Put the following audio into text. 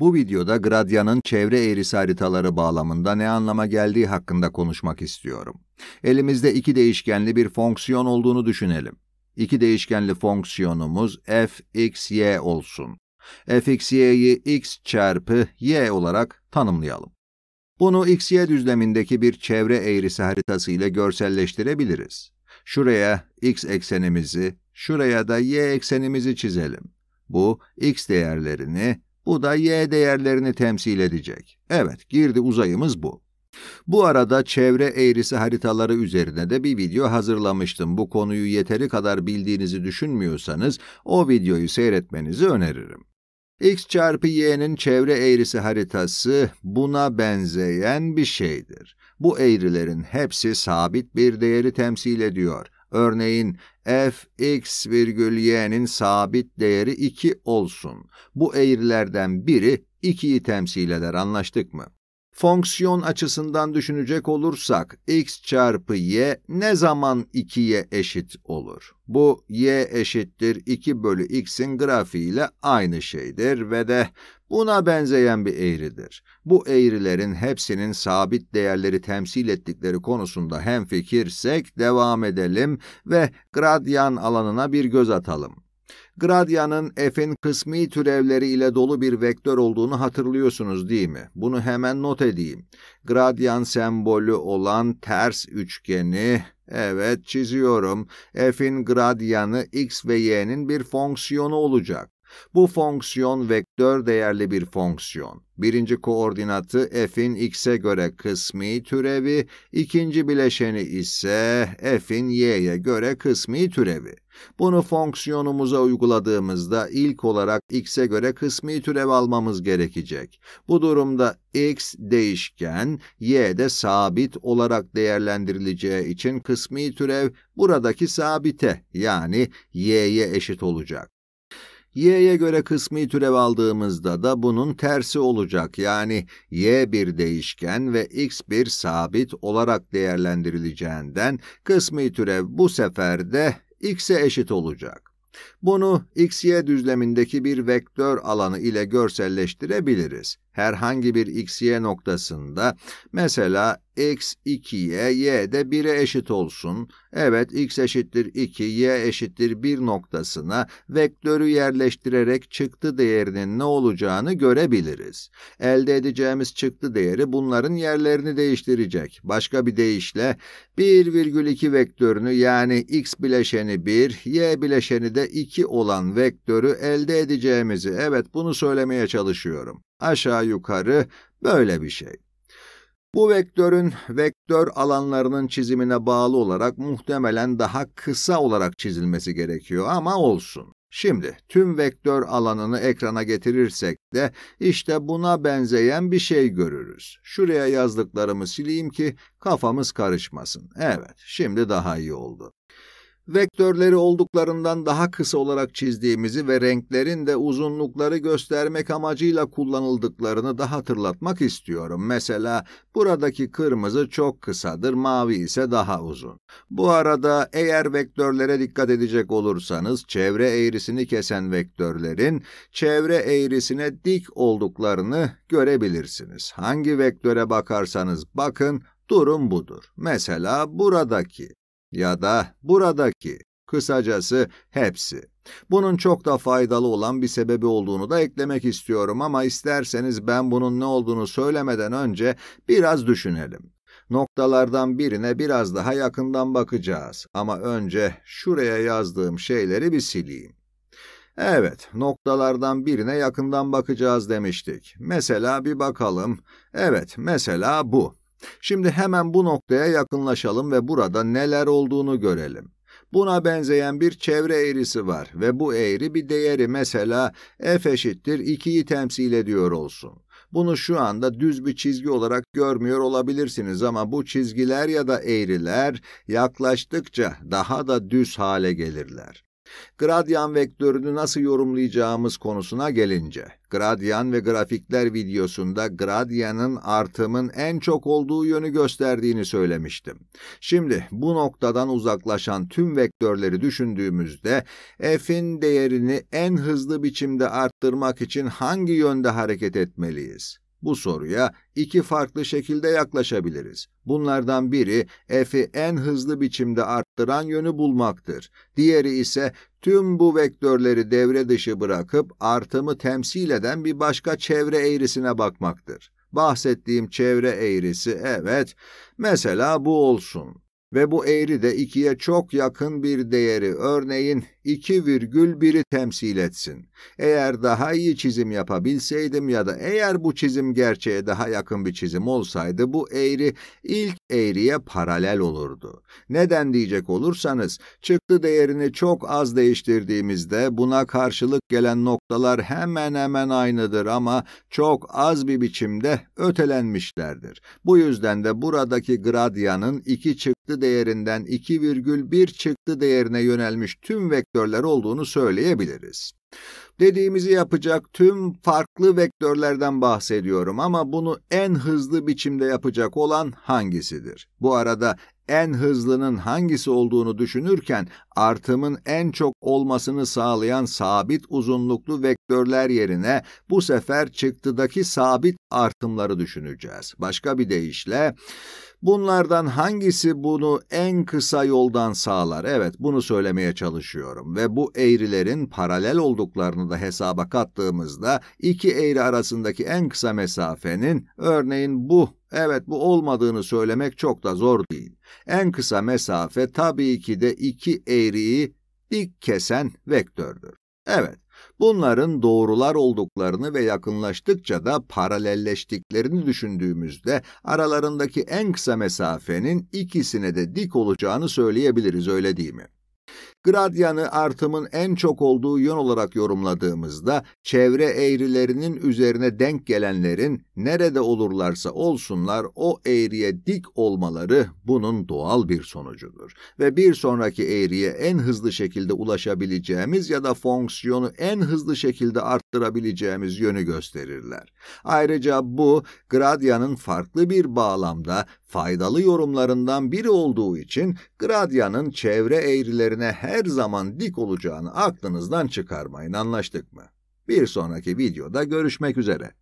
Bu videoda gradyanın çevre eğrisi haritaları bağlamında ne anlama geldiği hakkında konuşmak istiyorum. Elimizde iki değişkenli bir fonksiyon olduğunu düşünelim. İki değişkenli fonksiyonumuz f, x, y olsun. f, x, y'yi x çarpı y olarak tanımlayalım. Bunu x-y düzlemindeki bir çevre eğrisi haritası ile görselleştirebiliriz. Şuraya x eksenimizi, şuraya da y eksenimizi çizelim. Bu x değerlerini bu da y değerlerini temsil edecek. Evet, girdi uzayımız bu. Bu arada çevre eğrisi haritaları üzerine de bir video hazırlamıştım. Bu konuyu yeteri kadar bildiğinizi düşünmüyorsanız o videoyu seyretmenizi öneririm. X çarpı y'nin çevre eğrisi haritası buna benzeyen bir şeydir. Bu eğrilerin hepsi sabit bir değeri temsil ediyor. Örneğin fx virgül y'nin sabit değeri 2 olsun. Bu eğrilerden biri 2'yi temsil eder anlaştık mı? Fonksiyon açısından düşünecek olursak x çarpı y ne zaman 2'ye eşit olur? Bu y eşittir 2 bölü x'in grafiğiyle aynı şeydir ve de buna benzeyen bir eğridir. Bu eğrilerin hepsinin sabit değerleri temsil ettikleri konusunda hemfikirsek devam edelim ve gradyan alanına bir göz atalım. Gradyanın f'in kısmi türevleri ile dolu bir vektör olduğunu hatırlıyorsunuz değil mi? Bunu hemen not edeyim. Gradyan sembolü olan ters üçgeni, evet çiziyorum, f'in gradyanı x ve y'nin bir fonksiyonu olacak. Bu fonksiyon vektör değerli bir fonksiyon. Birinci koordinatı f'in x'e göre kısmi türevi, ikinci bileşeni ise f'in y'ye göre kısmi türevi. Bunu fonksiyonumuza uyguladığımızda ilk olarak x'e göre kısmi türev almamız gerekecek. Bu durumda x değişken, y de sabit olarak değerlendirileceği için kısmi türev buradaki sabite yani y'ye eşit olacak y'ye göre kısmi türev aldığımızda da bunun tersi olacak. Yani y bir değişken ve x bir sabit olarak değerlendirileceğinden kısmi türev bu sefer de x'e eşit olacak. Bunu x-y düzlemindeki bir vektör alanı ile görselleştirebiliriz herhangi bir x-y noktasında mesela x 2'ye y de 1'e eşit olsun. Evet x eşittir 2, y eşittir 1 noktasına vektörü yerleştirerek çıktı değerinin ne olacağını görebiliriz. Elde edeceğimiz çıktı değeri bunların yerlerini değiştirecek. Başka bir deyişle 1,2 vektörünü yani x bileşeni 1, y bileşeni de 2 olan vektörü elde edeceğimizi evet bunu söylemeye çalışıyorum aşağı yukarı böyle bir şey. Bu vektörün vektör alanlarının çizimine bağlı olarak muhtemelen daha kısa olarak çizilmesi gerekiyor ama olsun. Şimdi tüm vektör alanını ekrana getirirsek de işte buna benzeyen bir şey görürüz. Şuraya yazdıklarımı sileyim ki kafamız karışmasın. Evet, şimdi daha iyi oldu vektörleri olduklarından daha kısa olarak çizdiğimizi ve renklerin de uzunlukları göstermek amacıyla kullanıldıklarını da hatırlatmak istiyorum. Mesela buradaki kırmızı çok kısadır, mavi ise daha uzun. Bu arada eğer vektörlere dikkat edecek olursanız çevre eğrisini kesen vektörlerin çevre eğrisine dik olduklarını görebilirsiniz. Hangi vektöre bakarsanız bakın durum budur. Mesela buradaki ya da buradaki, kısacası hepsi. Bunun çok da faydalı olan bir sebebi olduğunu da eklemek istiyorum ama isterseniz ben bunun ne olduğunu söylemeden önce biraz düşünelim. Noktalardan birine biraz daha yakından bakacağız ama önce şuraya yazdığım şeyleri bir sileyim. Evet, noktalardan birine yakından bakacağız demiştik. Mesela bir bakalım. Evet, mesela bu. Şimdi hemen bu noktaya yakınlaşalım ve burada neler olduğunu görelim. Buna benzeyen bir çevre eğrisi var ve bu eğri bir değeri mesela f eşittir 2'yi temsil ediyor olsun. Bunu şu anda düz bir çizgi olarak görmüyor olabilirsiniz ama bu çizgiler ya da eğriler yaklaştıkça daha da düz hale gelirler. Gradyan vektörünü nasıl yorumlayacağımız konusuna gelince, gradyan ve grafikler videosunda gradyanın artımın en çok olduğu yönü gösterdiğini söylemiştim. Şimdi bu noktadan uzaklaşan tüm vektörleri düşündüğümüzde f'in değerini en hızlı biçimde arttırmak için hangi yönde hareket etmeliyiz? Bu soruya iki farklı şekilde yaklaşabiliriz. Bunlardan biri f'i en hızlı biçimde arttıran yönü bulmaktır. Diğeri ise tüm bu vektörleri devre dışı bırakıp artımı temsil eden bir başka çevre eğrisine bakmaktır. Bahsettiğim çevre eğrisi evet, mesela bu olsun ve bu eğri de 2'ye çok yakın bir değeri örneğin 2,1'i temsil etsin. Eğer daha iyi çizim yapabilseydim ya da eğer bu çizim gerçeğe daha yakın bir çizim olsaydı bu eğri ilk eğriye paralel olurdu. Neden diyecek olursanız çıktı değerini çok az değiştirdiğimizde buna karşılık gelen noktalar hemen hemen aynıdır ama çok az bir biçimde ötelenmişlerdir. Bu yüzden de buradaki gradyanın 2 çıktı değerinden 2,1 çıktı değerine yönelmiş tüm vektörler vektörler olduğunu söyleyebiliriz. Dediğimizi yapacak tüm farklı vektörlerden bahsediyorum ama bunu en hızlı biçimde yapacak olan hangisidir? Bu arada en hızlının hangisi olduğunu düşünürken artımın en çok olmasını sağlayan sabit uzunluklu vektörler yerine bu sefer çıktıdaki sabit artımları düşüneceğiz. Başka bir deyişle Bunlardan hangisi bunu en kısa yoldan sağlar? Evet, bunu söylemeye çalışıyorum ve bu eğrilerin paralel olduklarını da hesaba kattığımızda iki eğri arasındaki en kısa mesafenin örneğin bu Evet bu olmadığını söylemek çok da zor değil. En kısa mesafe tabii ki de iki eğriyi dik kesen vektördür. Evet, Bunların doğrular olduklarını ve yakınlaştıkça da paralelleştiklerini düşündüğümüzde aralarındaki en kısa mesafenin ikisine de dik olacağını söyleyebiliriz öyle değil mi? Gradyanı artımın en çok olduğu yön olarak yorumladığımızda çevre eğrilerinin üzerine denk gelenlerin nerede olurlarsa olsunlar o eğriye dik olmaları bunun doğal bir sonucudur. Ve bir sonraki eğriye en hızlı şekilde ulaşabileceğimiz ya da fonksiyonu en hızlı şekilde arttırabileceğimiz yönü gösterirler. Ayrıca bu gradyanın farklı bir bağlamda faydalı yorumlarından biri olduğu için gradyanın çevre eğrilerine her zaman dik olacağını aklınızdan çıkarmayın anlaştık mı? Bir sonraki videoda görüşmek üzere.